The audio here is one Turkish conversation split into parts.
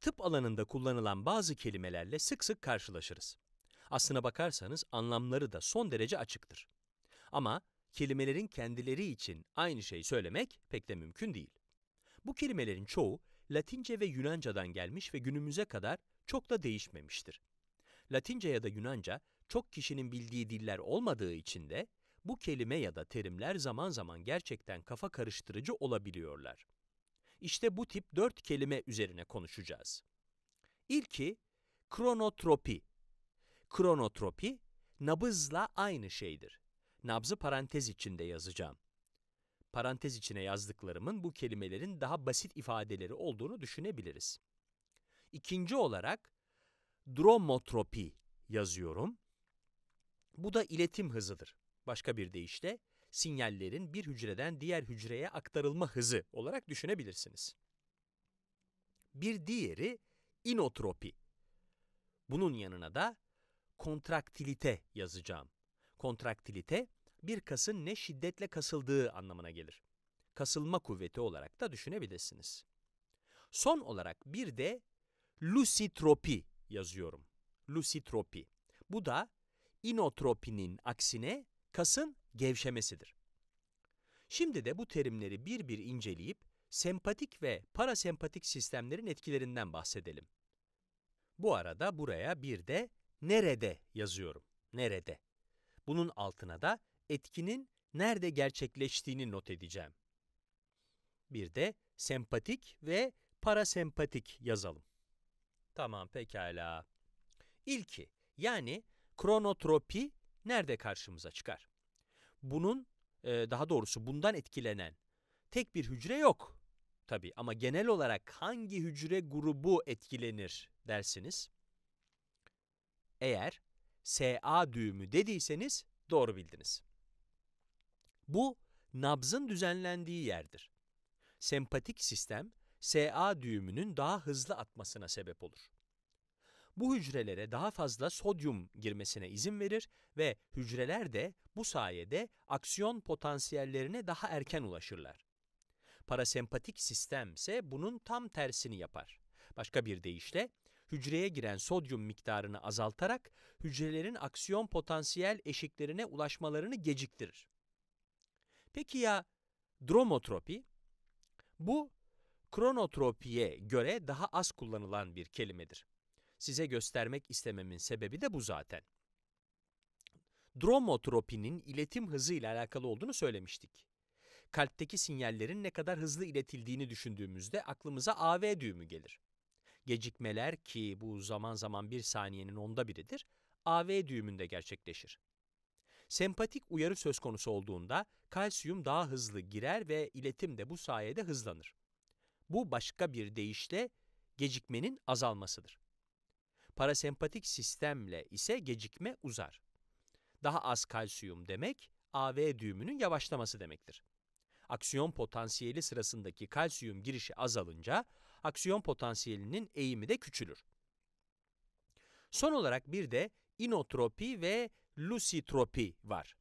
tıp alanında kullanılan bazı kelimelerle sık sık karşılaşırız. Aslına bakarsanız anlamları da son derece açıktır. Ama kelimelerin kendileri için aynı şeyi söylemek pek de mümkün değil. Bu kelimelerin çoğu Latince ve Yunanca'dan gelmiş ve günümüze kadar çok da değişmemiştir. Latince ya da Yunanca çok kişinin bildiği diller olmadığı için de bu kelime ya da terimler zaman zaman gerçekten kafa karıştırıcı olabiliyorlar. İşte bu tip dört kelime üzerine konuşacağız. İlki kronotropi. Kronotropi nabızla aynı şeydir. Nabzı parantez içinde yazacağım. Parantez içine yazdıklarımın bu kelimelerin daha basit ifadeleri olduğunu düşünebiliriz. İkinci olarak dromotropi yazıyorum. Bu da iletim hızıdır. Başka bir deyişle sinyallerin bir hücreden diğer hücreye aktarılma hızı olarak düşünebilirsiniz. Bir diğeri inotropi. Bunun yanına da kontraktilite yazacağım. Kontraktilite bir kasın ne şiddetle kasıldığı anlamına gelir. Kasılma kuvveti olarak da düşünebilirsiniz. Son olarak bir de lusitropi yazıyorum. Lusitropi. Bu da inotropinin aksine kasın gevşemesidir. Şimdi de bu terimleri bir bir inceleyip sempatik ve parasempatik sistemlerin etkilerinden bahsedelim. Bu arada buraya bir de nerede yazıyorum. Nerede? Bunun altına da etkinin nerede gerçekleştiğini not edeceğim. Bir de sempatik ve parasempatik yazalım. Tamam pekala. İlki yani kronotropi nerede karşımıza çıkar? Bunun e, daha doğrusu bundan etkilenen tek bir hücre yok tabii ama genel olarak hangi hücre grubu etkilenir dersiniz? Eğer SA düğümü dediyseniz doğru bildiniz. Bu nabzın düzenlendiği yerdir. Sempatik sistem SA düğümünün daha hızlı atmasına sebep olur. Bu hücrelere daha fazla sodyum girmesine izin verir ve hücreler de bu sayede aksiyon potansiyellerine daha erken ulaşırlar. Parasempatik sistem ise bunun tam tersini yapar. Başka bir deyişle, hücreye giren sodyum miktarını azaltarak hücrelerin aksiyon potansiyel eşiklerine ulaşmalarını geciktirir. Peki ya dromotropi? Bu kronotropiye göre daha az kullanılan bir kelimedir size göstermek istememin sebebi de bu zaten. Dromotropinin iletim hızı ile alakalı olduğunu söylemiştik. Kalpteki sinyallerin ne kadar hızlı iletildiğini düşündüğümüzde aklımıza AV düğümü gelir. Gecikmeler ki bu zaman zaman bir saniyenin onda biridir, AV düğümünde gerçekleşir. Sempatik uyarı söz konusu olduğunda kalsiyum daha hızlı girer ve iletim de bu sayede hızlanır. Bu başka bir deyişle gecikmenin azalmasıdır. Parasempatik sistemle ise gecikme uzar. Daha az kalsiyum demek, AV düğümünün yavaşlaması demektir. Aksiyon potansiyeli sırasındaki kalsiyum girişi azalınca, aksiyon potansiyelinin eğimi de küçülür. Son olarak bir de inotropi ve lusitropi var.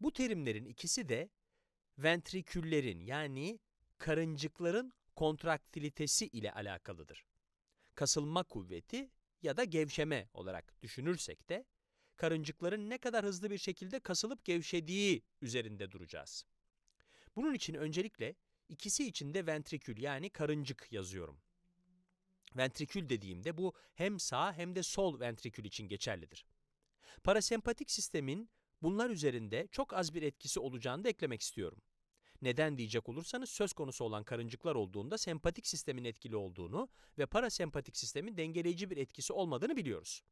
Bu terimlerin ikisi de ventriküllerin yani karıncıkların kontraktilitesi ile alakalıdır. Kasılma kuvveti ya da gevşeme olarak düşünürsek de karıncıkların ne kadar hızlı bir şekilde kasılıp gevşediği üzerinde duracağız. Bunun için öncelikle ikisi için de ventrikül yani karıncık yazıyorum. Ventrikül dediğimde bu hem sağ hem de sol ventrikül için geçerlidir. Parasempatik sistemin bunlar üzerinde çok az bir etkisi olacağını da eklemek istiyorum. Neden diyecek olursanız söz konusu olan karıncıklar olduğunda sempatik sistemin etkili olduğunu ve parasempatik sistemin dengeleyici bir etkisi olmadığını biliyoruz.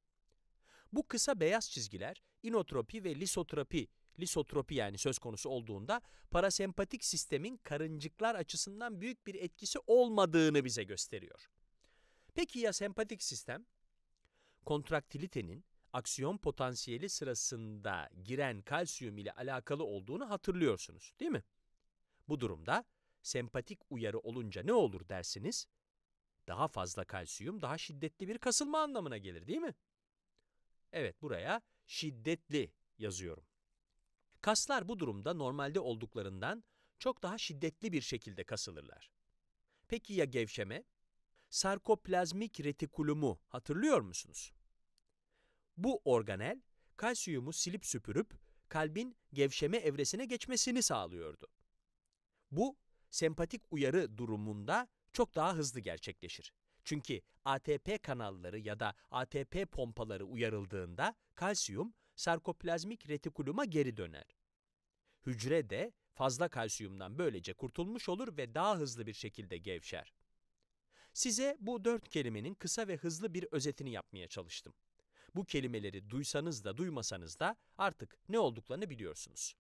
Bu kısa beyaz çizgiler inotropi ve lisotropi, lisotropi yani söz konusu olduğunda parasempatik sistemin karıncıklar açısından büyük bir etkisi olmadığını bize gösteriyor. Peki ya sempatik sistem? Kontraktilitenin aksiyon potansiyeli sırasında giren kalsiyum ile alakalı olduğunu hatırlıyorsunuz değil mi? Bu durumda sempatik uyarı olunca ne olur dersiniz? Daha fazla kalsiyum daha şiddetli bir kasılma anlamına gelir değil mi? Evet buraya şiddetli yazıyorum. Kaslar bu durumda normalde olduklarından çok daha şiddetli bir şekilde kasılırlar. Peki ya gevşeme? Sarkoplazmik retikulumu hatırlıyor musunuz? Bu organel kalsiyumu silip süpürüp kalbin gevşeme evresine geçmesini sağlıyordu. Bu, sempatik uyarı durumunda çok daha hızlı gerçekleşir. Çünkü ATP kanalları ya da ATP pompaları uyarıldığında kalsiyum sarkoplazmik retikuluma geri döner. Hücre de fazla kalsiyumdan böylece kurtulmuş olur ve daha hızlı bir şekilde gevşer. Size bu dört kelimenin kısa ve hızlı bir özetini yapmaya çalıştım. Bu kelimeleri duysanız da duymasanız da artık ne olduklarını biliyorsunuz.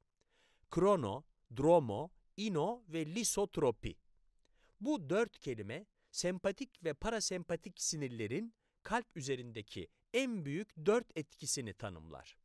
Krono, dromo, ino ve lisotropi. Bu dört kelime sempatik ve parasempatik sinirlerin kalp üzerindeki en büyük dört etkisini tanımlar.